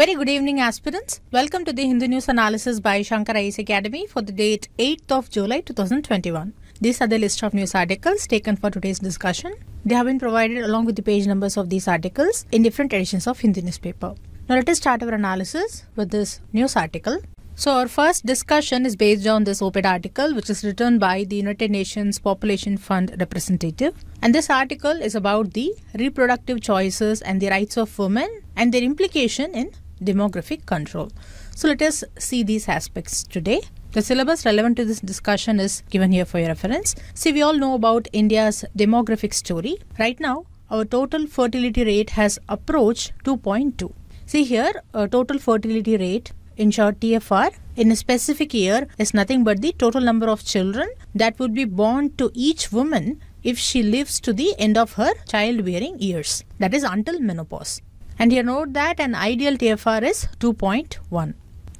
Very good evening, aspirants. Welcome to the Hindu News Analysis by Shankara Ace Academy for the date 8th of July 2021. These are the list of news articles taken for today's discussion. They have been provided along with the page numbers of these articles in different editions of Hindu newspaper. Now let us start our analysis with this news article. So our first discussion is based on this op-ed article which is written by the United Nations Population Fund representative and this article is about the reproductive choices and the rights of women and their implication in demographic control. So let us see these aspects today. The syllabus relevant to this discussion is given here for your reference. See, we all know about India's demographic story. Right now, our total fertility rate has approached 2.2. See here, uh, total fertility rate, in short TFR, in a specific year is nothing but the total number of children that would be born to each woman if she lives to the end of her child years, that is until menopause and you note that an ideal TFR is 2.1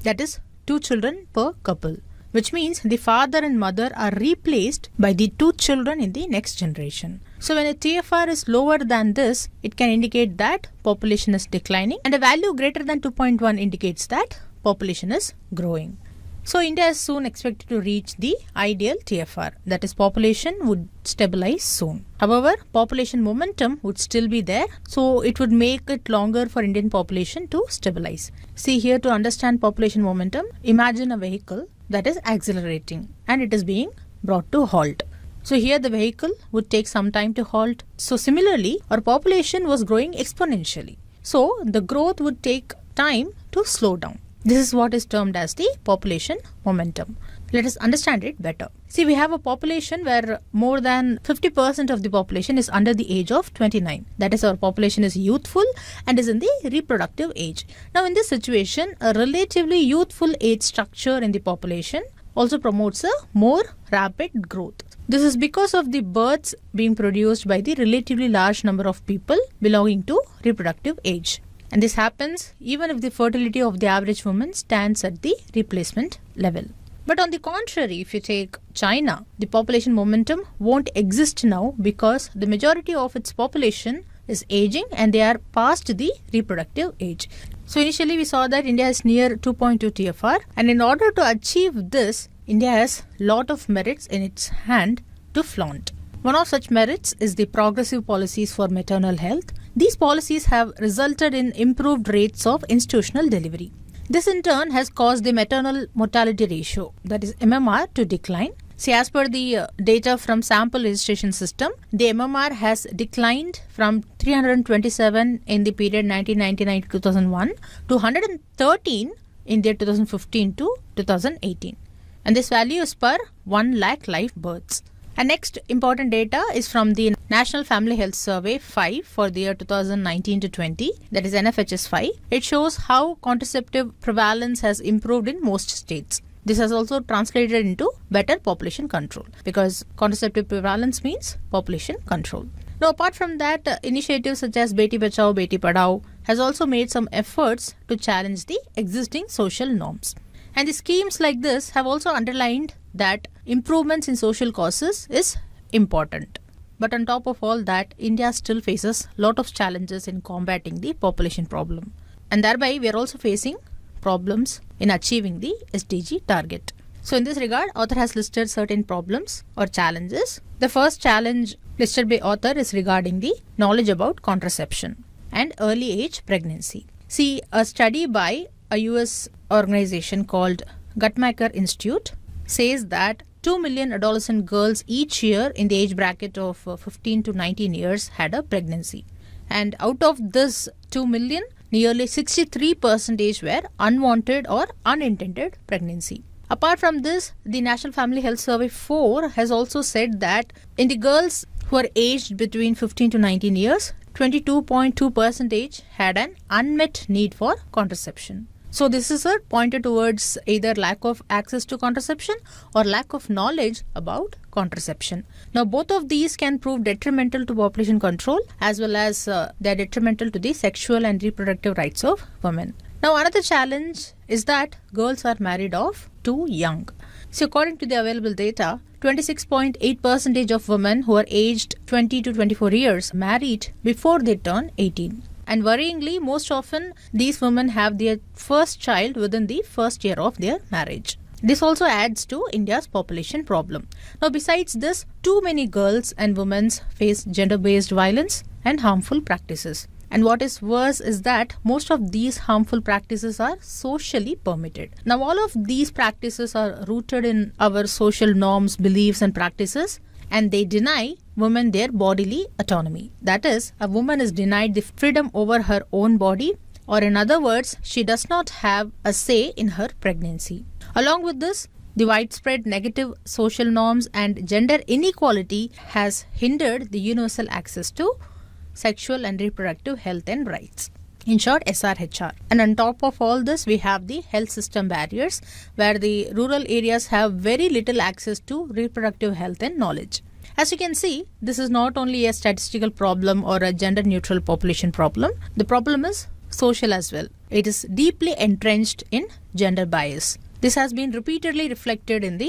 that is two children per couple which means the father and mother are replaced by the two children in the next generation. So when a TFR is lower than this, it can indicate that population is declining and a value greater than 2.1 indicates that population is growing. So India is soon expected to reach the ideal TFR, that is population would stabilize soon. However, population momentum would still be there, so it would make it longer for Indian population to stabilize. See here to understand population momentum, imagine a vehicle that is accelerating and it is being brought to halt. So here the vehicle would take some time to halt. So similarly, our population was growing exponentially. So the growth would take time to slow down. This is what is termed as the population momentum. Let us understand it better. See, we have a population where more than 50% of the population is under the age of 29. That is, our population is youthful and is in the reproductive age. Now, in this situation, a relatively youthful age structure in the population also promotes a more rapid growth. This is because of the births being produced by the relatively large number of people belonging to reproductive age. And this happens even if the fertility of the average woman stands at the replacement level. But on the contrary, if you take China, the population momentum won't exist now because the majority of its population is aging and they are past the reproductive age. So initially we saw that India is near 2.2 TFR and in order to achieve this, India has lot of merits in its hand to flaunt. One of such merits is the progressive policies for maternal health these policies have resulted in improved rates of institutional delivery. This in turn has caused the maternal mortality ratio, that is MMR, to decline. See, as per the uh, data from sample registration system, the MMR has declined from 327 in the period 1999 2001 to 113 in the 2015 to 2018. And this value is per 1 lakh live births. And next important data is from the National Family Health Survey 5 for the year 2019 to 20, that is NFHS 5. It shows how contraceptive prevalence has improved in most states. This has also translated into better population control because contraceptive prevalence means population control. Now, apart from that, uh, initiatives such as Beti Bachao, Beti Padhao has also made some efforts to challenge the existing social norms. And the schemes like this have also underlined that improvements in social causes is important. But on top of all that, India still faces lot of challenges in combating the population problem. And thereby, we are also facing problems in achieving the SDG target. So in this regard, author has listed certain problems or challenges. The first challenge listed by author is regarding the knowledge about contraception and early age pregnancy. See, a study by a US organization called Guttmacher Institute says that 2 million adolescent girls each year in the age bracket of uh, 15 to 19 years had a pregnancy. And out of this 2 million, nearly 63% were unwanted or unintended pregnancy. Apart from this, the National Family Health Survey 4 has also said that in the girls who are aged between 15 to 19 years, 22.2% had an unmet need for contraception. So this is a pointed towards either lack of access to contraception or lack of knowledge about contraception. Now both of these can prove detrimental to population control as well as uh, they're detrimental to the sexual and reproductive rights of women. Now another challenge is that girls are married off too young. So according to the available data, 26.8% of women who are aged 20 to 24 years married before they turn 18. And worryingly, most often these women have their first child within the first year of their marriage. This also adds to India's population problem. Now, besides this, too many girls and women face gender based violence and harmful practices. And what is worse is that most of these harmful practices are socially permitted. Now, all of these practices are rooted in our social norms, beliefs, and practices, and they deny women their bodily autonomy. That is, a woman is denied the freedom over her own body, or in other words, she does not have a say in her pregnancy. Along with this, the widespread negative social norms and gender inequality has hindered the universal access to sexual and reproductive health and rights in short srhr and on top of all this we have the health system barriers where the rural areas have very little access to reproductive health and knowledge as you can see this is not only a statistical problem or a gender neutral population problem the problem is social as well it is deeply entrenched in gender bias this has been repeatedly reflected in the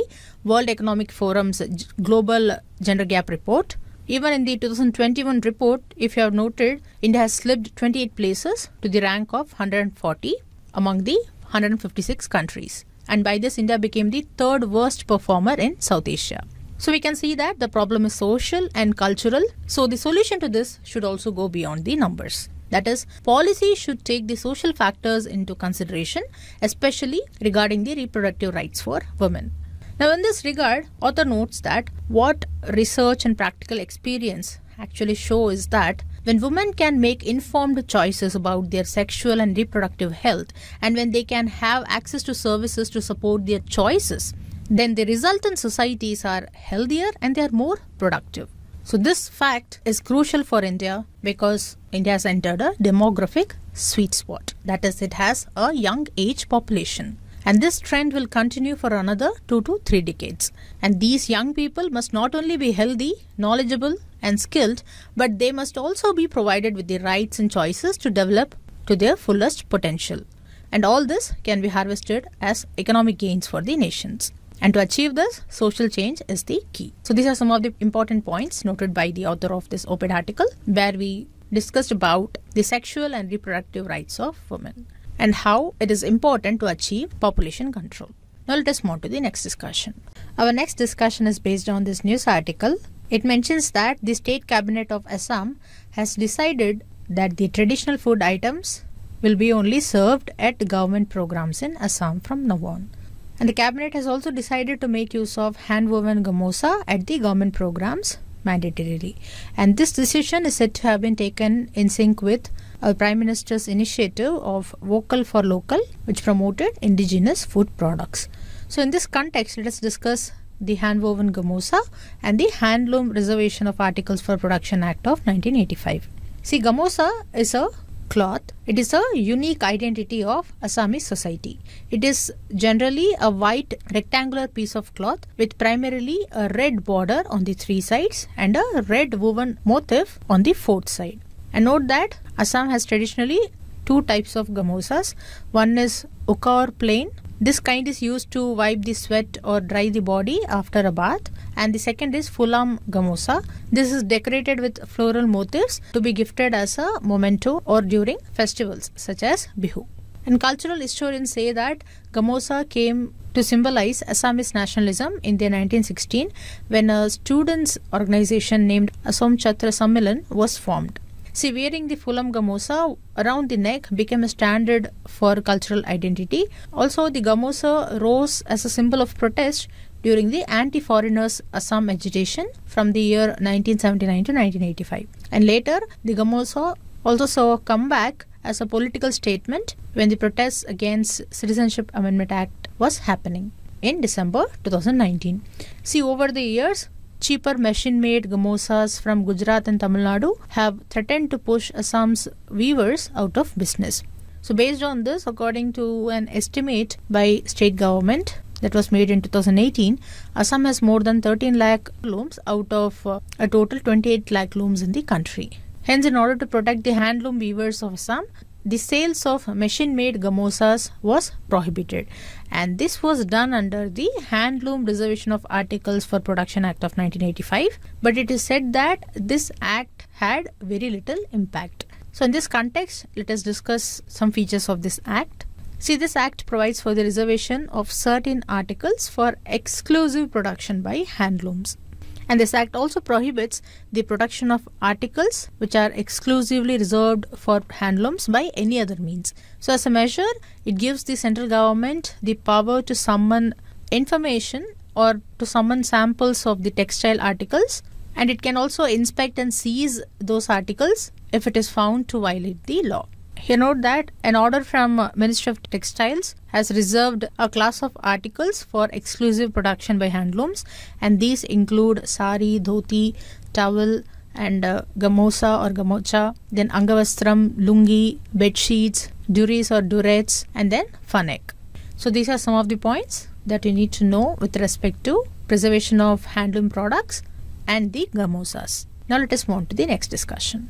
World Economic Forum's Global Gender Gap Report, even in the 2021 report, if you have noted, India has slipped 28 places to the rank of 140 among the 156 countries. And by this, India became the third worst performer in South Asia. So we can see that the problem is social and cultural. So the solution to this should also go beyond the numbers. That is, policy should take the social factors into consideration, especially regarding the reproductive rights for women. Now, in this regard, author notes that what research and practical experience actually show is that when women can make informed choices about their sexual and reproductive health and when they can have access to services to support their choices, then the resultant societies are healthier and they are more productive. So, this fact is crucial for India because India has entered a demographic sweet spot. That is, it has a young age population. And this trend will continue for another two to three decades. And these young people must not only be healthy, knowledgeable, and skilled, but they must also be provided with the rights and choices to develop to their fullest potential. And all this can be harvested as economic gains for the nations. And to achieve this, social change is the key. So these are some of the important points noted by the author of this op-ed article where we discussed about the sexual and reproductive rights of women and how it is important to achieve population control. Now let us move to the next discussion. Our next discussion is based on this news article. It mentions that the state cabinet of Assam has decided that the traditional food items will be only served at government programs in Assam from now on. And the cabinet has also decided to make use of hand woven gamosa at the government programs mandatorily. And this decision is said to have been taken in sync with Prime Minister's initiative of Vocal for Local, which promoted indigenous food products. So, in this context, let us discuss the handwoven gamosa and the handloom reservation of articles for production act of 1985 see gamosa is a cloth it is a unique identity of assamese society it is generally a white rectangular piece of cloth with primarily a red border on the three sides and a red woven motif on the fourth side and note that Assam has traditionally two types of gamosas. One is uka or plain. This kind is used to wipe the sweat or dry the body after a bath. And the second is fulam gamosa. This is decorated with floral motifs to be gifted as a memento or during festivals such as Bihu. And cultural historians say that gamosa came to symbolize Assamese nationalism in the 1916 when a students' organization named Assam Chhatra Sammelan was formed. See, wearing the Fulam gamosa around the neck became a standard for cultural identity. Also, the gamosa rose as a symbol of protest during the anti-foreigners Assam agitation from the year 1979 to 1985. And later, the gamosa also saw a comeback as a political statement when the protests against Citizenship Amendment Act was happening in December 2019. See, over the years, cheaper machine-made gamosas from Gujarat and Tamil Nadu have threatened to push Assam's weavers out of business. So based on this, according to an estimate by state government that was made in 2018, Assam has more than 13 lakh looms out of uh, a total 28 lakh looms in the country. Hence, in order to protect the handloom weavers of Assam, the sales of machine-made gamosas was prohibited and this was done under the Handloom Reservation of Articles for Production Act of 1985 but it is said that this act had very little impact. So in this context let us discuss some features of this act. See this act provides for the reservation of certain articles for exclusive production by handlooms. And this act also prohibits the production of articles which are exclusively reserved for handlooms by any other means. So as a measure, it gives the central government the power to summon information or to summon samples of the textile articles and it can also inspect and seize those articles if it is found to violate the law. Here note that an order from Ministry of Textiles has reserved a class of articles for exclusive production by handlooms and these include sari, dhoti, towel and uh, gamosa or gamocha, then angavastram, lungi, bed sheets, duris or durets, and then fanek. So these are some of the points that you need to know with respect to preservation of handloom products and the gamosas. Now let us move on to the next discussion.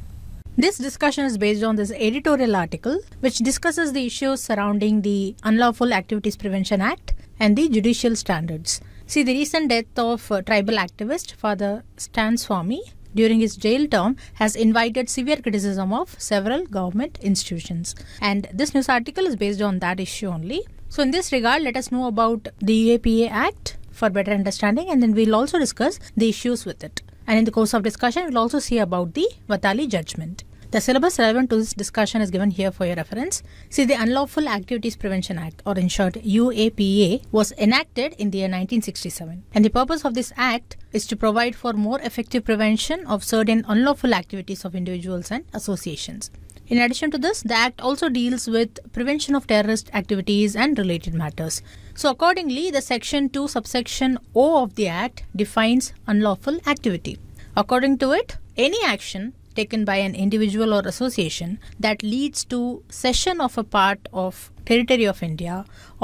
This discussion is based on this editorial article, which discusses the issues surrounding the Unlawful Activities Prevention Act and the judicial standards. See, the recent death of uh, tribal activist Father Stan Swami during his jail term has invited severe criticism of several government institutions. And this news article is based on that issue only. So, in this regard, let us know about the UAPA Act for better understanding, and then we'll also discuss the issues with it. And in the course of discussion, we'll also see about the Vatali judgment. The syllabus relevant to this discussion is given here for your reference. See, the Unlawful Activities Prevention Act, or in short UAPA, was enacted in the year 1967. And the purpose of this act is to provide for more effective prevention of certain unlawful activities of individuals and associations. In addition to this, the Act also deals with prevention of terrorist activities and related matters. So, accordingly, the Section 2, subsection O of the Act defines unlawful activity. According to it, any action taken by an individual or association that leads to cession of a part of territory of India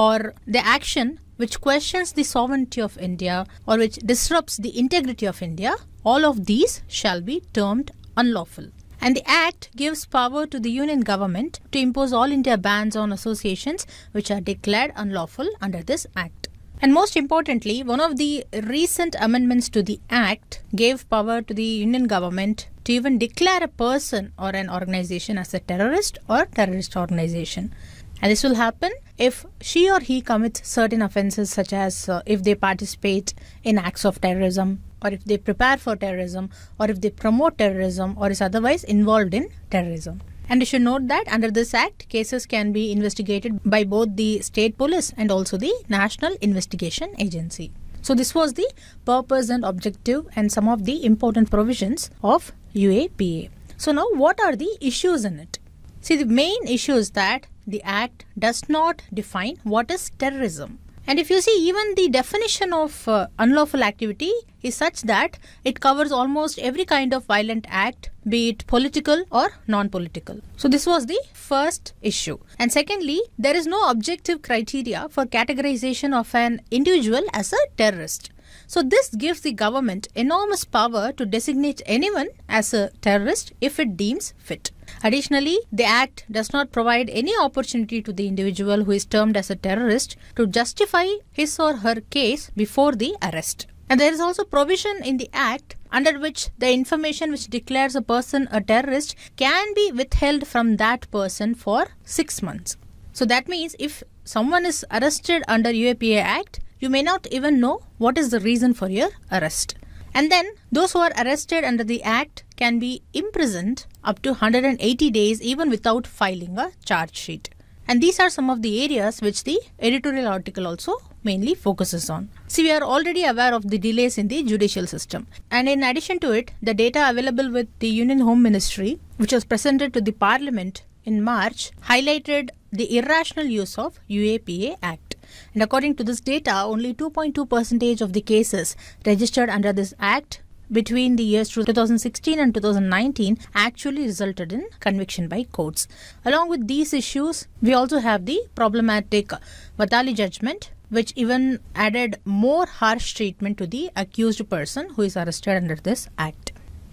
or the action which questions the sovereignty of India or which disrupts the integrity of India, all of these shall be termed unlawful. And the Act gives power to the Union government to impose all India bans on associations which are declared unlawful under this Act. And most importantly, one of the recent amendments to the Act gave power to the Union government to even declare a person or an organization as a terrorist or terrorist organization. And this will happen if she or he commits certain offenses, such as uh, if they participate in acts of terrorism, or if they prepare for terrorism, or if they promote terrorism, or is otherwise involved in terrorism. And you should note that under this act, cases can be investigated by both the state police and also the National Investigation Agency. So this was the purpose and objective and some of the important provisions of UAPA. So now what are the issues in it? See the main issue is that the act does not define what is terrorism. And if you see, even the definition of uh, unlawful activity is such that it covers almost every kind of violent act, be it political or non political. So, this was the first issue. And secondly, there is no objective criteria for categorization of an individual as a terrorist. So this gives the government enormous power to designate anyone as a terrorist if it deems fit. Additionally, the Act does not provide any opportunity to the individual who is termed as a terrorist to justify his or her case before the arrest. And there is also provision in the Act under which the information which declares a person a terrorist can be withheld from that person for six months. So that means if someone is arrested under UAPA Act, you may not even know what is the reason for your arrest. And then those who are arrested under the Act can be imprisoned up to 180 days even without filing a charge sheet. And these are some of the areas which the editorial article also mainly focuses on. See, we are already aware of the delays in the judicial system. And in addition to it, the data available with the Union Home Ministry, which was presented to the Parliament in March, highlighted the irrational use of UAPA Act. And according to this data, only 2.2 percentage of the cases registered under this Act between the years 2016 and 2019 actually resulted in conviction by courts. Along with these issues, we also have the problematic Vatali judgment, which even added more harsh treatment to the accused person who is arrested under this act.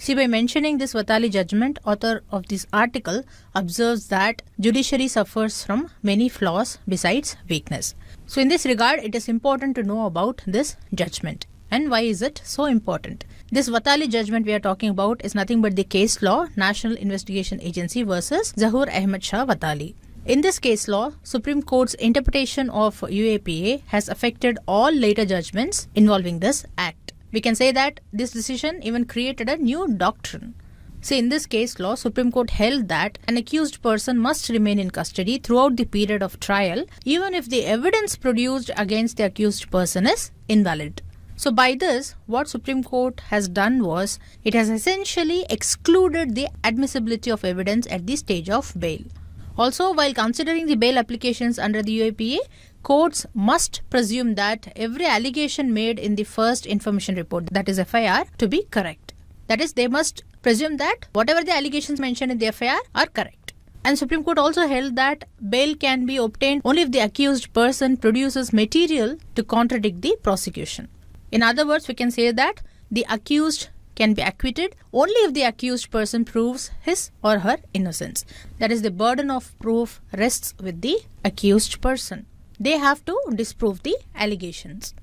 See, by mentioning this Vatali judgment, author of this article observes that judiciary suffers from many flaws besides weakness. So, in this regard, it is important to know about this judgment. And why is it so important? This Vatali judgment we are talking about is nothing but the case law National Investigation Agency versus Zahur Ahmed Shah Vatali. In this case law, Supreme Court's interpretation of UAPA has affected all later judgments involving this act. We can say that this decision even created a new doctrine. So in this case law, Supreme Court held that an accused person must remain in custody throughout the period of trial, even if the evidence produced against the accused person is invalid. So by this, what Supreme Court has done was, it has essentially excluded the admissibility of evidence at the stage of bail. Also, while considering the bail applications under the UAPA, courts must presume that every allegation made in the first information report, that is FIR, to be correct. That is, they must presume that whatever the allegations mentioned in the FIR are correct. And Supreme Court also held that bail can be obtained only if the accused person produces material to contradict the prosecution. In other words, we can say that the accused can be acquitted only if the accused person proves his or her innocence. That is, the burden of proof rests with the accused person they have to disprove the allegations.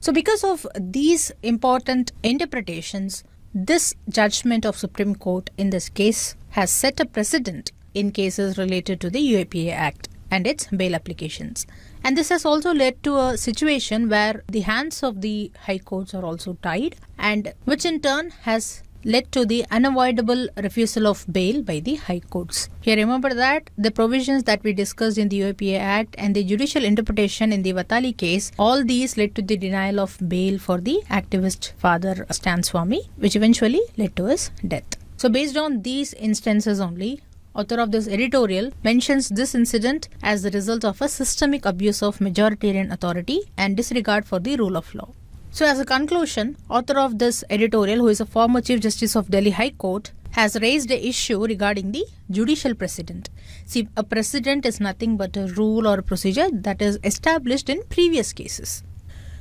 So because of these important interpretations, this judgment of Supreme Court in this case has set a precedent in cases related to the UAPA Act and its bail applications. And this has also led to a situation where the hands of the high courts are also tied and which in turn has led to the unavoidable refusal of bail by the high courts. Here, remember that the provisions that we discussed in the UAPA Act and the judicial interpretation in the Vatali case, all these led to the denial of bail for the activist father Stan Swami, which eventually led to his death. So, based on these instances only, author of this editorial, mentions this incident as the result of a systemic abuse of majoritarian authority and disregard for the rule of law. So, as a conclusion, author of this editorial, who is a former Chief Justice of Delhi High Court, has raised the issue regarding the judicial precedent. See, a precedent is nothing but a rule or a procedure that is established in previous cases.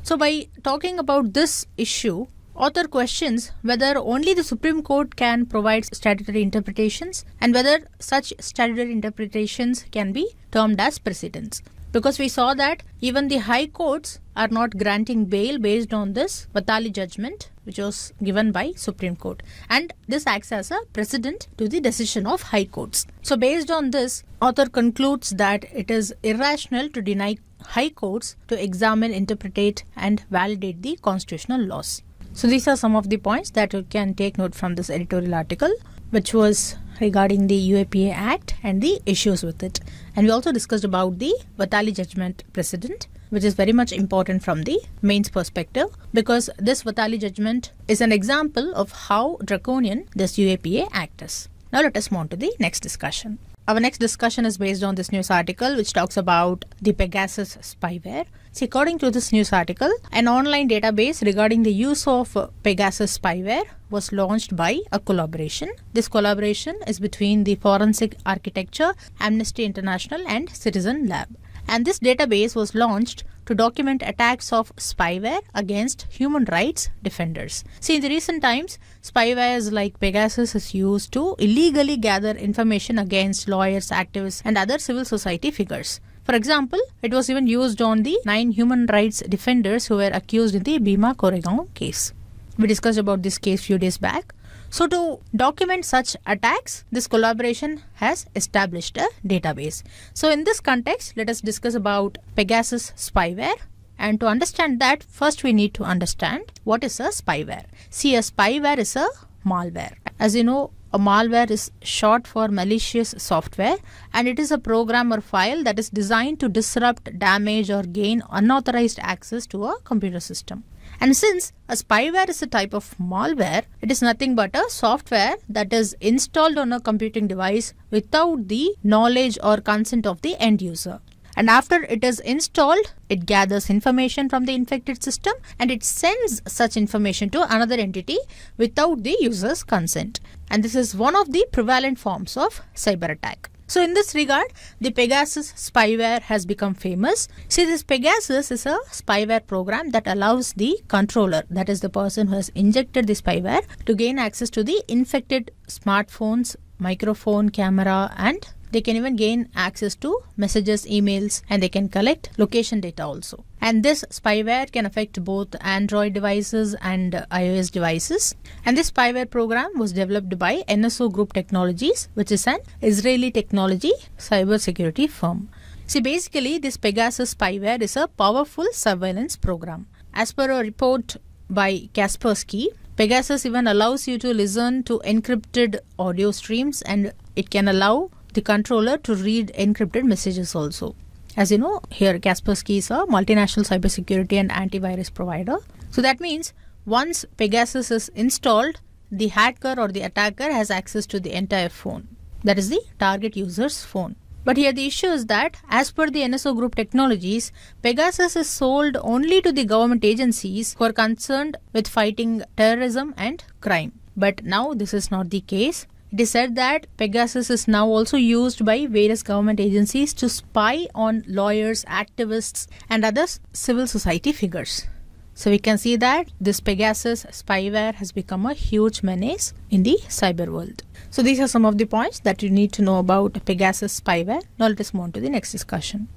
So, by talking about this issue, author questions whether only the Supreme Court can provide statutory interpretations and whether such statutory interpretations can be termed as precedents because we saw that even the high courts are not granting bail based on this Vatali judgment which was given by Supreme Court and this acts as a precedent to the decision of high courts. So based on this author concludes that it is irrational to deny high courts to examine, interpret and validate the constitutional laws. So these are some of the points that you can take note from this editorial article which was regarding the UAPA Act and the issues with it. And we also discussed about the Vatali judgment precedent, which is very much important from the mains perspective because this Vatali judgment is an example of how draconian this UAPA Act is. Now let us move on to the next discussion. Our next discussion is based on this news article which talks about the Pegasus spyware. So, according to this news article, an online database regarding the use of Pegasus spyware was launched by a collaboration. This collaboration is between the Forensic Architecture, Amnesty International, and Citizen Lab. And this database was launched to document attacks of spyware against human rights defenders. See, in the recent times, spywares like Pegasus is used to illegally gather information against lawyers, activists, and other civil society figures. For example, it was even used on the nine human rights defenders who were accused in the Bhima Koregaon case. We discussed about this case few days back. So to document such attacks, this collaboration has established a database. So in this context, let us discuss about Pegasus spyware. And to understand that, first we need to understand what is a spyware. See, a spyware is a malware. As you know, a malware is short for malicious software and it is a program or file that is designed to disrupt, damage or gain unauthorized access to a computer system. And since a spyware is a type of malware, it is nothing but a software that is installed on a computing device without the knowledge or consent of the end user and after it is installed it gathers information from the infected system and it sends such information to another entity without the user's consent and this is one of the prevalent forms of cyber attack. So in this regard, the Pegasus spyware has become famous. See, this Pegasus is a spyware program that allows the controller, that is the person who has injected the spyware, to gain access to the infected smartphones, microphone, camera and they can even gain access to messages, emails, and they can collect location data also. And this spyware can affect both Android devices and iOS devices. And this spyware program was developed by NSO Group Technologies, which is an Israeli technology cybersecurity firm. See, basically, this Pegasus spyware is a powerful surveillance program. As per a report by Kaspersky, Pegasus even allows you to listen to encrypted audio streams and it can allow the controller to read encrypted messages also. As you know, here Kaspersky is a multinational cybersecurity and antivirus provider. So that means once Pegasus is installed, the hacker or the attacker has access to the entire phone. That is the target user's phone. But here the issue is that as per the NSO group technologies, Pegasus is sold only to the government agencies who are concerned with fighting terrorism and crime. But now this is not the case. It is said that Pegasus is now also used by various government agencies to spy on lawyers, activists, and other civil society figures. So we can see that this Pegasus spyware has become a huge menace in the cyber world. So these are some of the points that you need to know about Pegasus spyware. Now let us move on to the next discussion.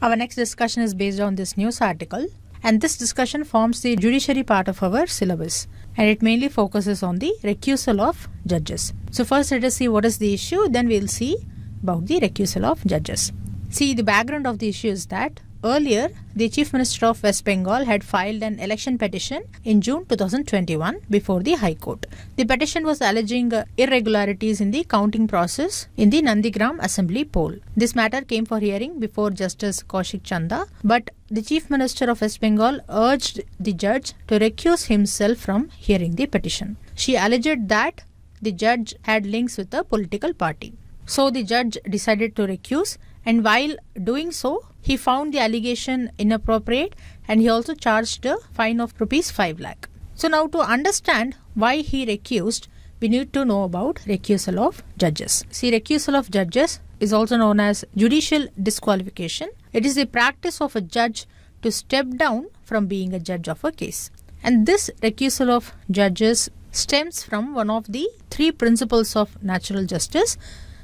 Our next discussion is based on this news article and this discussion forms the judiciary part of our syllabus and it mainly focuses on the recusal of judges. So first let us see what is the issue then we will see about the recusal of judges. See the background of the issue is that Earlier, the Chief Minister of West Bengal had filed an election petition in June 2021 before the High Court. The petition was alleging uh, irregularities in the counting process in the Nandigram Assembly poll. This matter came for hearing before Justice Kaushik Chanda, but the Chief Minister of West Bengal urged the judge to recuse himself from hearing the petition. She alleged that the judge had links with a political party. So the judge decided to recuse, and while doing so, he found the allegation inappropriate and he also charged a fine of rupees 5 lakh. So now to understand why he recused, we need to know about recusal of judges. See, recusal of judges is also known as judicial disqualification. It is the practice of a judge to step down from being a judge of a case. And this recusal of judges stems from one of the three principles of natural justice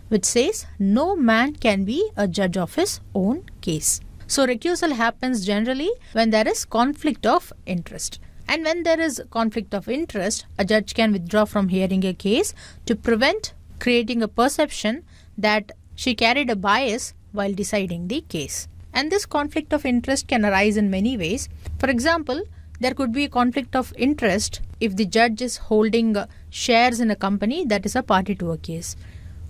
which says no man can be a judge of his own case. So recusal happens generally when there is conflict of interest. And when there is conflict of interest, a judge can withdraw from hearing a case to prevent creating a perception that she carried a bias while deciding the case. And this conflict of interest can arise in many ways. For example, there could be a conflict of interest if the judge is holding shares in a company that is a party to a case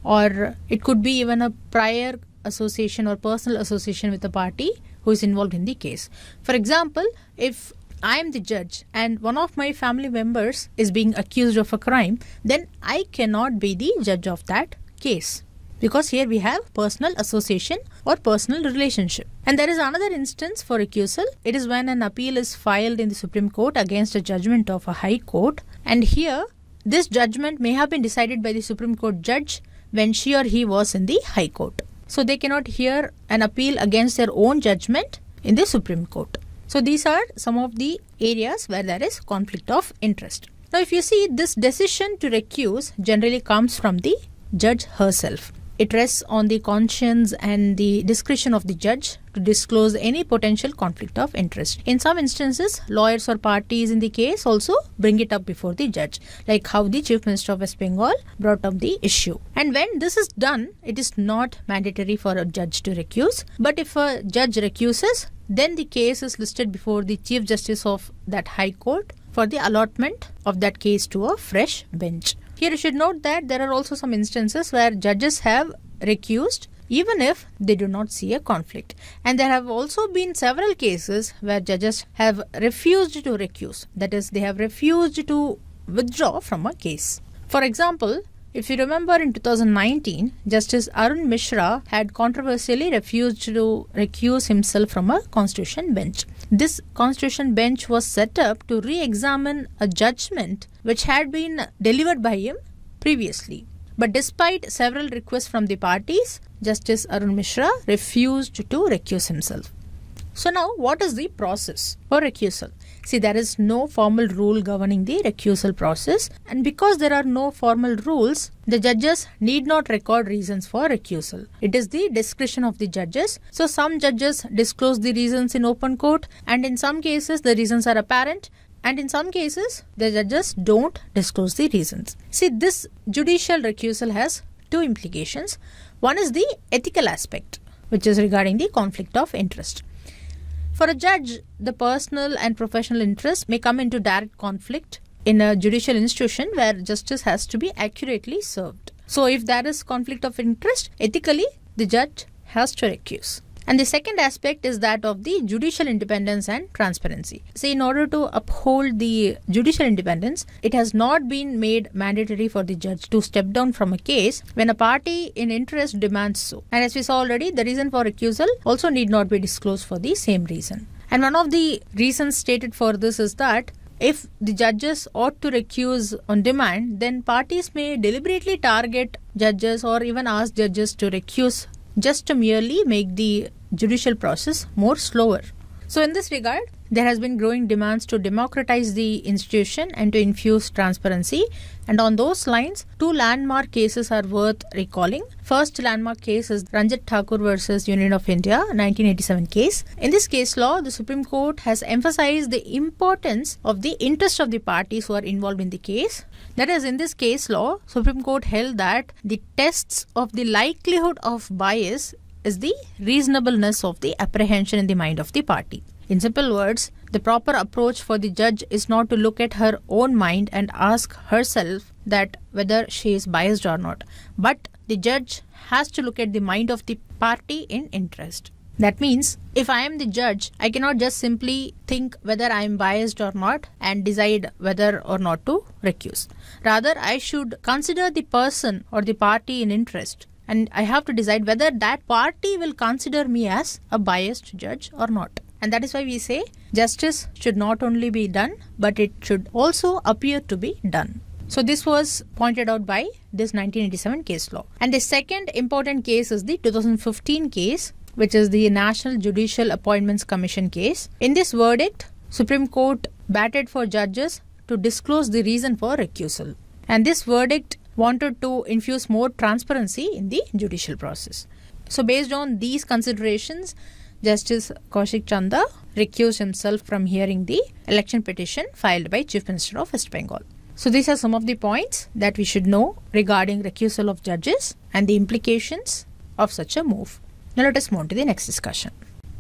or it could be even a prior association or personal association with a party who is involved in the case. For example, if I am the judge and one of my family members is being accused of a crime, then I cannot be the judge of that case because here we have personal association or personal relationship. And there is another instance for recusal. It is when an appeal is filed in the Supreme Court against a judgment of a high court and here this judgment may have been decided by the Supreme Court judge when she or he was in the High Court. So they cannot hear an appeal against their own judgment in the Supreme Court. So these are some of the areas where there is conflict of interest. Now if you see this decision to recuse generally comes from the judge herself. It rests on the conscience and the discretion of the judge to disclose any potential conflict of interest. In some instances, lawyers or parties in the case also bring it up before the judge, like how the Chief Minister of West Bengal brought up the issue. And when this is done, it is not mandatory for a judge to recuse, but if a judge recuses, then the case is listed before the Chief Justice of that High Court for the allotment of that case to a fresh bench. Here you should note that there are also some instances where judges have recused even if they do not see a conflict. And there have also been several cases where judges have refused to recuse, that is, they have refused to withdraw from a case. For example, if you remember in 2019, Justice Arun Mishra had controversially refused to recuse himself from a constitution bench. This constitution bench was set up to re examine a judgment which had been delivered by him previously. But despite several requests from the parties, Justice Arun Mishra refused to recuse himself. So, now what is the process for recusal? See, there is no formal rule governing the recusal process, and because there are no formal rules, the judges need not record reasons for recusal. It is the discretion of the judges. So, some judges disclose the reasons in open court, and in some cases, the reasons are apparent, and in some cases the judges don't disclose the reasons. See, this judicial recusal has two implications. One is the ethical aspect, which is regarding the conflict of interest. For a judge, the personal and professional interests may come into direct conflict in a judicial institution where justice has to be accurately served. So, if there is conflict of interest, ethically, the judge has to recuse. And the second aspect is that of the judicial independence and transparency. So, in order to uphold the judicial independence, it has not been made mandatory for the judge to step down from a case when a party in interest demands so. And as we saw already, the reason for recusal also need not be disclosed for the same reason. And one of the reasons stated for this is that if the judges ought to recuse on demand, then parties may deliberately target judges or even ask judges to recuse just to merely make the judicial process more slower. So, in this regard, there has been growing demands to democratize the institution and to infuse transparency. And on those lines, two landmark cases are worth recalling. First landmark case is Ranjit Thakur versus Union of India, 1987 case. In this case law, the Supreme Court has emphasized the importance of the interest of the parties who are involved in the case that is, in this case law, Supreme Court held that the tests of the likelihood of bias is the reasonableness of the apprehension in the mind of the party. In simple words, the proper approach for the judge is not to look at her own mind and ask herself that whether she is biased or not, but the judge has to look at the mind of the party in interest. That means if I am the judge, I cannot just simply think whether I am biased or not and decide whether or not to recuse. Rather, I should consider the person or the party in interest. And I have to decide whether that party will consider me as a biased judge or not. And that is why we say justice should not only be done, but it should also appear to be done. So, this was pointed out by this 1987 case law. And the second important case is the 2015 case, which is the National Judicial Appointments Commission case. In this verdict, Supreme Court batted for judges to disclose the reason for recusal. And this verdict wanted to infuse more transparency in the judicial process. So, based on these considerations, Justice Kaushik Chanda recused himself from hearing the election petition filed by Chief Minister of West Bengal. So, these are some of the points that we should know regarding recusal of judges and the implications of such a move. Now, let us move on to the next discussion.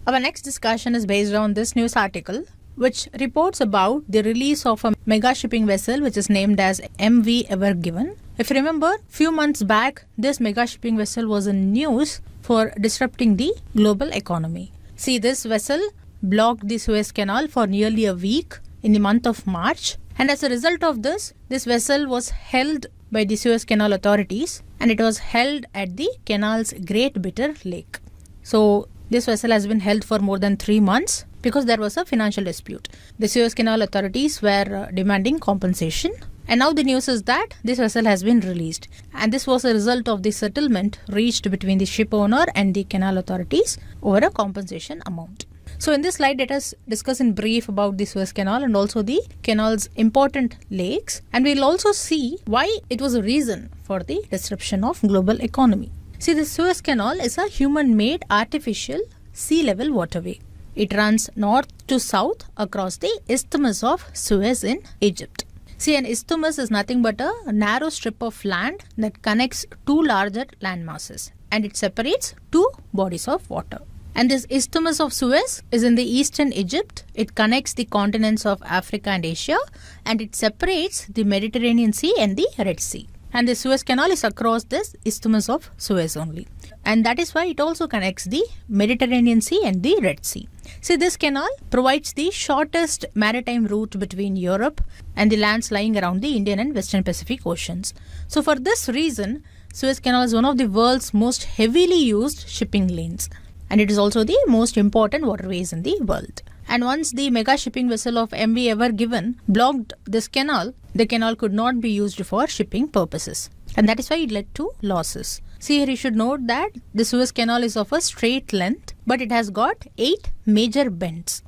Our next discussion is based on this news article which reports about the release of a mega shipping vessel which is named as MV Ever Given. If you remember, few months back, this mega shipping vessel was in news for disrupting the global economy. See, this vessel blocked the Suez Canal for nearly a week in the month of March, and as a result of this, this vessel was held by the Suez Canal authorities and it was held at the canal's Great Bitter Lake. So, this vessel has been held for more than three months because there was a financial dispute. The Suez Canal authorities were uh, demanding compensation. And now the news is that this vessel has been released. And this was a result of the settlement reached between the ship owner and the canal authorities over a compensation amount. So in this slide, let us discuss in brief about the Suez Canal and also the canal's important lakes. And we'll also see why it was a reason for the disruption of global economy. See, the Suez Canal is a human-made artificial sea level waterway. It runs north to south across the isthmus of Suez in Egypt. See, an isthmus is nothing but a narrow strip of land that connects two larger land masses and it separates two bodies of water. And this isthmus of Suez is in the eastern Egypt. It connects the continents of Africa and Asia and it separates the Mediterranean Sea and the Red Sea and the Suez Canal is across this isthmus of Suez only. And that is why it also connects the Mediterranean Sea and the Red Sea. See, this canal provides the shortest maritime route between Europe and the lands lying around the Indian and Western Pacific Oceans. So, for this reason, Suez Canal is one of the world's most heavily used shipping lanes. And it is also the most important waterways in the world. And once the mega shipping vessel of MV Ever Given blocked this canal, the canal could not be used for shipping purposes and that is why it led to losses. See here you should note that the Suez Canal is of a straight length but it has got 8 major bends.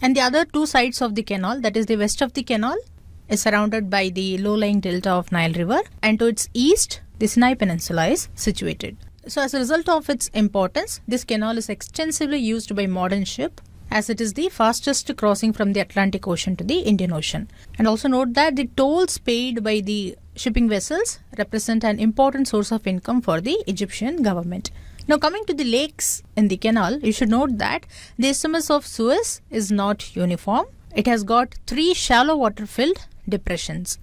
And the other two sides of the canal that is the west of the canal is surrounded by the low-lying delta of Nile River and to its east the Sinai Peninsula is situated. So as a result of its importance, this canal is extensively used by modern ship as it is the fastest crossing from the Atlantic Ocean to the Indian Ocean. And also note that the tolls paid by the shipping vessels represent an important source of income for the Egyptian government. Now coming to the lakes in the canal, you should note that the isthmus of Suez is not uniform. It has got three shallow water filled depressions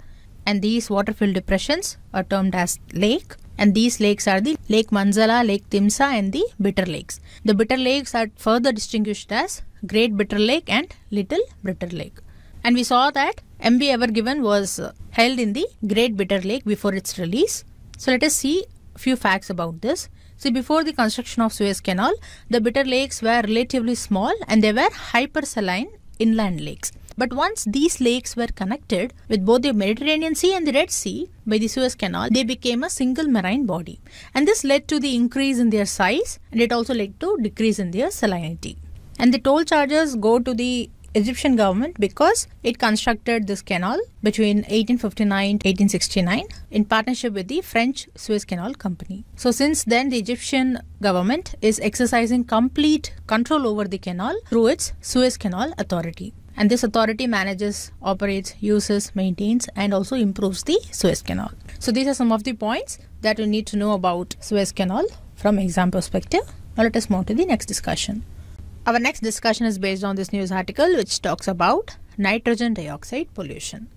and these water filled depressions are termed as lake and these lakes are the Lake Manzala, Lake Timsa and the Bitter Lakes. The Bitter Lakes are further distinguished as Great Bitter Lake and Little Bitter Lake. And we saw that MB given was uh, held in the Great Bitter Lake before its release. So let us see few facts about this. See, before the construction of Suez Canal, the bitter lakes were relatively small and they were hypersaline inland lakes. But once these lakes were connected with both the Mediterranean Sea and the Red Sea by the Suez Canal, they became a single marine body. And this led to the increase in their size and it also led to decrease in their salinity. And the toll charges go to the Egyptian government because it constructed this canal between 1859 1869 in partnership with the French Suez Canal Company. So since then the Egyptian government is exercising complete control over the canal through its Suez Canal Authority and this authority manages, operates, uses, maintains and also improves the Suez Canal. So these are some of the points that you need to know about Suez Canal from exam perspective. Now let us move to the next discussion. Our next discussion is based on this news article which talks about nitrogen dioxide pollution.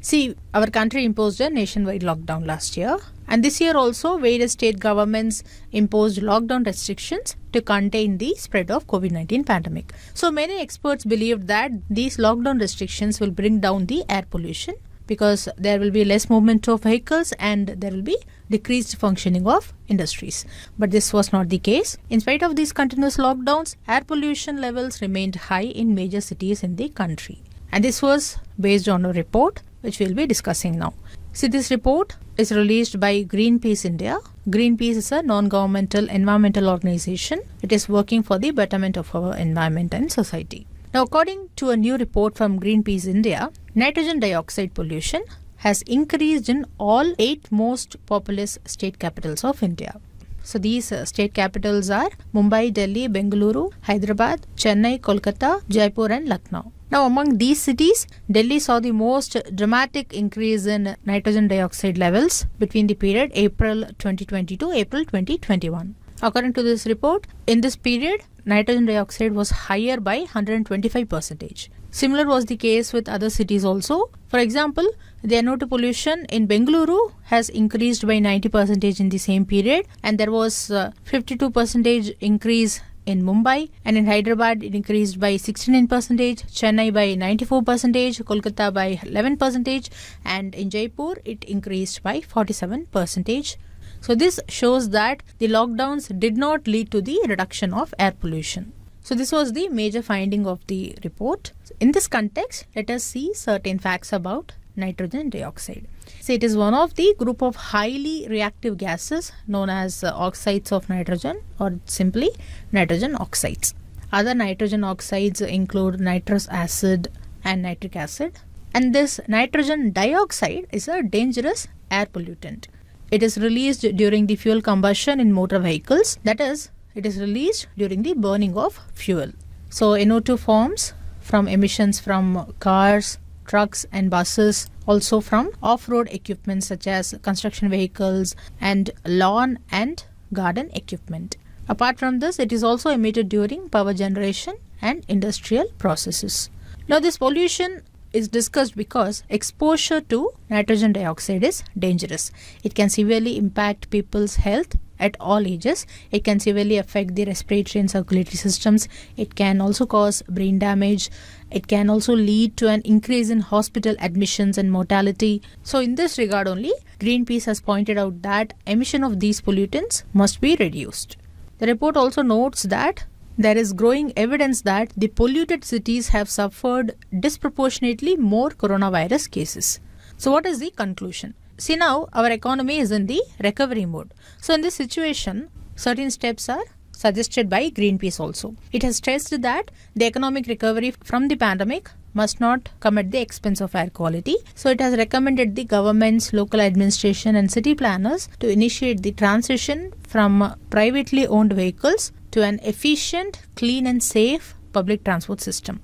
See, our country imposed a nationwide lockdown last year and this year also, various state governments imposed lockdown restrictions to contain the spread of COVID-19 pandemic. So many experts believed that these lockdown restrictions will bring down the air pollution because there will be less movement of vehicles and there will be decreased functioning of industries. But this was not the case. In spite of these continuous lockdowns, air pollution levels remained high in major cities in the country. And this was based on a report which we'll be discussing now. See, this report is released by Greenpeace India. Greenpeace is a non governmental environmental organization. It is working for the betterment of our environment and society. Now, according to a new report from Greenpeace India, nitrogen dioxide pollution has increased in all eight most populous state capitals of India. So these uh, state capitals are Mumbai, Delhi, Bengaluru, Hyderabad, Chennai, Kolkata, Jaipur and Lucknow. Now, among these cities, Delhi saw the most dramatic increase in nitrogen dioxide levels between the period April 2022 April 2021. According to this report, in this period, nitrogen dioxide was higher by 125 percentage. Similar was the case with other cities also. For example, the NO2 pollution in Bengaluru has increased by 90 percentage in the same period, and there was uh, 52 percentage increase in Mumbai, and in Hyderabad it increased by 69 percent Chennai by 94 percent Kolkata by 11 percent and in Jaipur it increased by 47 percent So this shows that the lockdowns did not lead to the reduction of air pollution. So this was the major finding of the report. In this context, let us see certain facts about nitrogen dioxide. So it is one of the group of highly reactive gases known as uh, oxides of nitrogen or simply nitrogen oxides. Other nitrogen oxides include nitrous acid and nitric acid. And this nitrogen dioxide is a dangerous air pollutant. It is released during the fuel combustion in motor vehicles. That is, it is released during the burning of fuel. So NO2 forms from emissions from cars, trucks and buses, also from off road equipment such as construction vehicles and lawn and garden equipment. Apart from this, it is also emitted during power generation and industrial processes. Now, this pollution is discussed because exposure to nitrogen dioxide is dangerous. It can severely impact people's health at all ages. It can severely affect the respiratory and circulatory systems. It can also cause brain damage it can also lead to an increase in hospital admissions and mortality. So, in this regard only, Greenpeace has pointed out that emission of these pollutants must be reduced. The report also notes that there is growing evidence that the polluted cities have suffered disproportionately more coronavirus cases. So, what is the conclusion? See, now our economy is in the recovery mode. So, in this situation, certain steps are suggested by Greenpeace also. It has stressed that the economic recovery from the pandemic must not come at the expense of air quality. So it has recommended the governments, local administration and city planners to initiate the transition from privately owned vehicles to an efficient, clean and safe public transport system.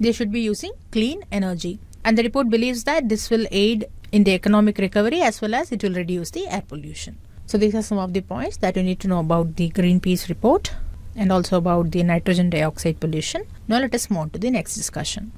They should be using clean energy. And the report believes that this will aid in the economic recovery as well as it will reduce the air pollution. So these are some of the points that you need to know about the Greenpeace report and also about the nitrogen dioxide pollution. Now let us move on to the next discussion.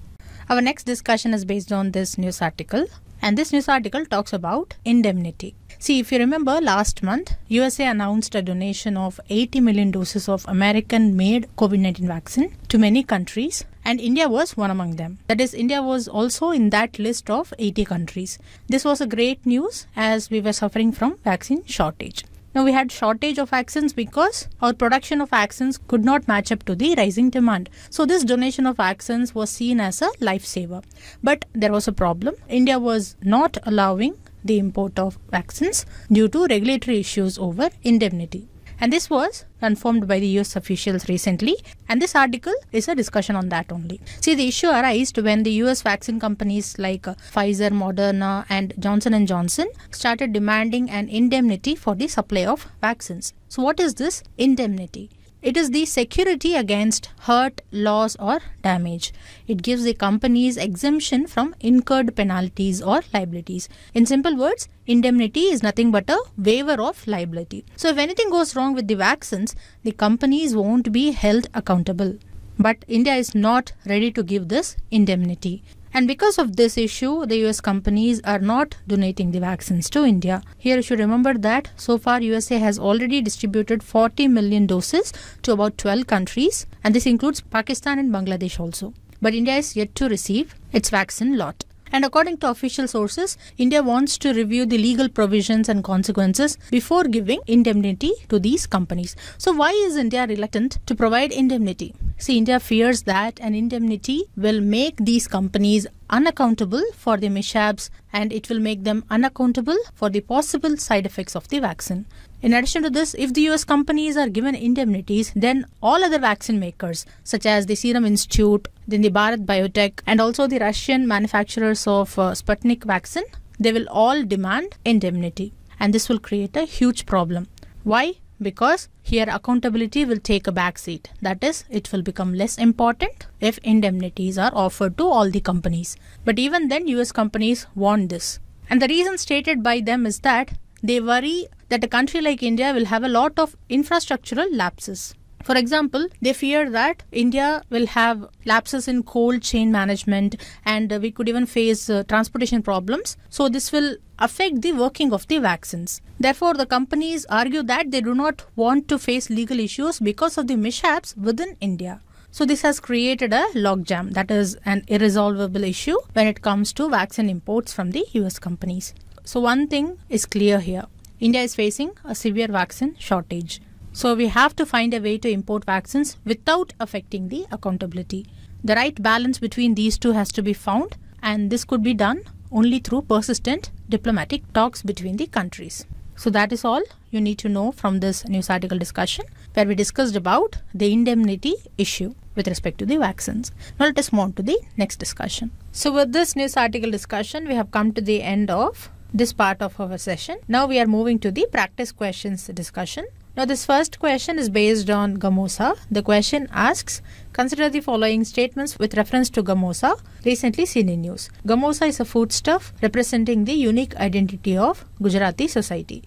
Our next discussion is based on this news article and this news article talks about indemnity. See, if you remember last month, USA announced a donation of 80 million doses of American made COVID 19 vaccine to many countries and India was one among them. That is, India was also in that list of 80 countries. This was a great news as we were suffering from vaccine shortage. Now we had shortage of vaccines because our production of vaccines could not match up to the rising demand. So this donation of vaccines was seen as a lifesaver. But there was a problem. India was not allowing the import of vaccines due to regulatory issues over indemnity. And this was confirmed by the US officials recently. And this article is a discussion on that only. See, the issue arose when the US vaccine companies like uh, Pfizer, Moderna, and Johnson & Johnson started demanding an indemnity for the supply of vaccines. So, what is this indemnity? It is the security against hurt, loss or damage. It gives the companies exemption from incurred penalties or liabilities. In simple words, indemnity is nothing but a waiver of liability. So if anything goes wrong with the vaccines, the companies won't be held accountable. But India is not ready to give this indemnity. And because of this issue, the US companies are not donating the vaccines to India. Here you should remember that so far USA has already distributed 40 million doses to about 12 countries and this includes Pakistan and Bangladesh also. But India is yet to receive its vaccine lot. And according to official sources, India wants to review the legal provisions and consequences before giving indemnity to these companies. So, why is India reluctant to provide indemnity? See, India fears that an indemnity will make these companies unaccountable for their mishaps and it will make them unaccountable for the possible side effects of the vaccine. In addition to this, if the US companies are given indemnities, then all other vaccine makers, such as the Serum Institute, then the Bharat Biotech, and also the Russian manufacturers of uh, Sputnik vaccine, they will all demand indemnity. And this will create a huge problem. Why? Because here accountability will take a backseat. That is, it will become less important if indemnities are offered to all the companies. But even then, US companies want this. And the reason stated by them is that they worry that a country like India will have a lot of infrastructural lapses. For example, they fear that India will have lapses in cold chain management and we could even face uh, transportation problems. So, this will affect the working of the vaccines. Therefore, the companies argue that they do not want to face legal issues because of the mishaps within India. So, this has created a logjam that is an irresolvable issue when it comes to vaccine imports from the US companies. So one thing is clear here. India is facing a severe vaccine shortage. So we have to find a way to import vaccines without affecting the accountability. The right balance between these two has to be found and this could be done only through persistent diplomatic talks between the countries. So that is all you need to know from this news article discussion where we discussed about the indemnity issue with respect to the vaccines. Now let us move on to the next discussion. So with this news article discussion, we have come to the end of this part of our session. Now we are moving to the practice questions discussion. Now this first question is based on Gamosa. The question asks, consider the following statements with reference to Gamosa recently seen in news. Gamosa is a foodstuff representing the unique identity of Gujarati society.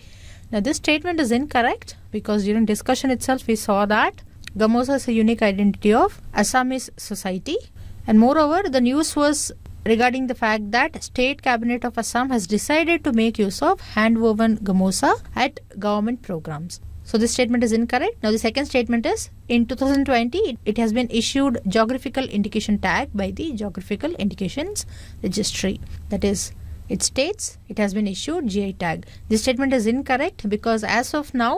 Now this statement is incorrect because during discussion itself we saw that Gamosa is a unique identity of Assamese society and moreover the news was regarding the fact that state cabinet of assam has decided to make use of hand woven gamosa at government programs so this statement is incorrect now the second statement is in 2020 it has been issued geographical indication tag by the geographical indications registry that is it states it has been issued gi tag this statement is incorrect because as of now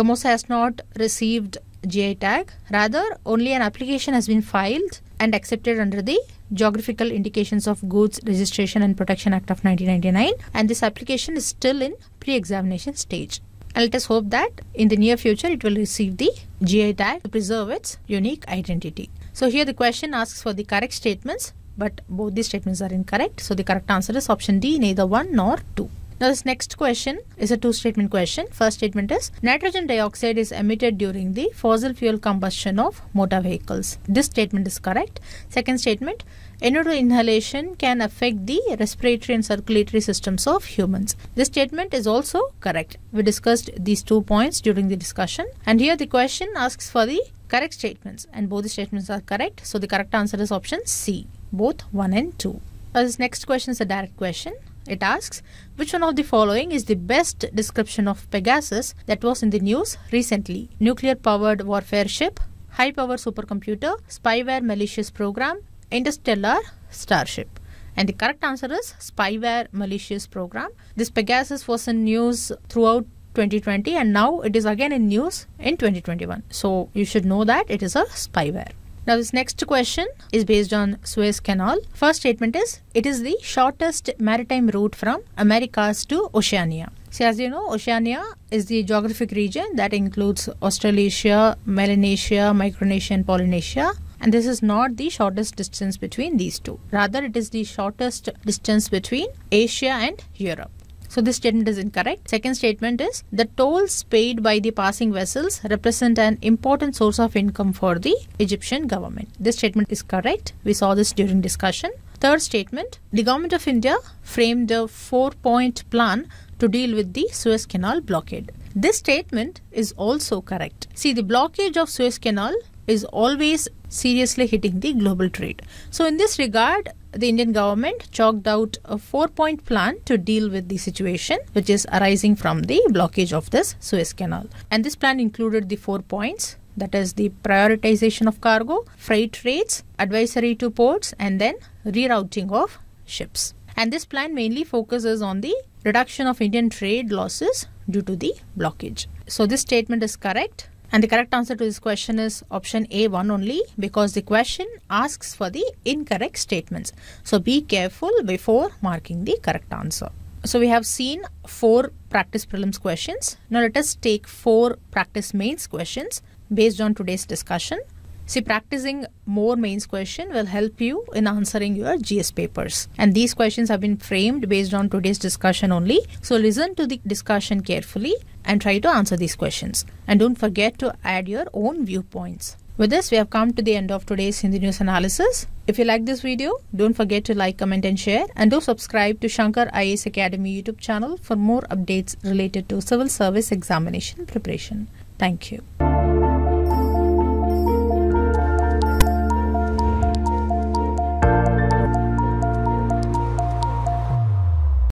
gamosa has not received gi tag rather only an application has been filed and accepted under the Geographical Indications of Goods Registration and Protection Act of 1999 and this application is still in pre-examination stage. And let us hope that in the near future it will receive the GI tag to preserve its unique identity. So here the question asks for the correct statements but both these statements are incorrect. So the correct answer is option D neither 1 nor 2. Now this next question is a two statement question. First statement is nitrogen dioxide is emitted during the fossil fuel combustion of motor vehicles. This statement is correct. Second statement Anodal inhalation can affect the respiratory and circulatory systems of humans. This statement is also correct. We discussed these two points during the discussion. And here the question asks for the correct statements. And both the statements are correct. So the correct answer is option C, both 1 and 2. Now this next question is a direct question. It asks, which one of the following is the best description of Pegasus that was in the news recently? Nuclear powered warfare ship, high power supercomputer, spyware malicious program, interstellar starship. And the correct answer is spyware malicious program. This Pegasus was in news throughout 2020 and now it is again in news in 2021. So you should know that it is a spyware. Now this next question is based on Suez Canal. First statement is it is the shortest maritime route from Americas to Oceania. So as you know, Oceania is the geographic region that includes Australasia, Melanesia, Micronesia and Polynesia and this is not the shortest distance between these two rather it is the shortest distance between Asia and Europe. So this statement is incorrect. Second statement is the tolls paid by the passing vessels represent an important source of income for the Egyptian government. This statement is correct. We saw this during discussion. Third statement, the government of India framed a four-point plan to deal with the Suez Canal blockade. This statement is also correct. See, the blockage of Suez Canal is always seriously hitting the global trade. So, in this regard, the Indian government chalked out a four point plan to deal with the situation which is arising from the blockage of this Suez Canal. And this plan included the four points that is the prioritization of cargo, freight rates, advisory to ports, and then rerouting of ships. And this plan mainly focuses on the reduction of Indian trade losses due to the blockage. So, this statement is correct and the correct answer to this question is option A1 only because the question asks for the incorrect statements. So be careful before marking the correct answer. So we have seen four practice prelims questions. Now let us take four practice mains questions based on today's discussion. See, practicing more mains question will help you in answering your GS papers. And these questions have been framed based on today's discussion only. So listen to the discussion carefully and try to answer these questions. And don't forget to add your own viewpoints. With this, we have come to the end of today's Hindi News Analysis. If you like this video, don't forget to like, comment and share and do subscribe to Shankar IAS Academy YouTube channel for more updates related to civil service examination preparation. Thank you.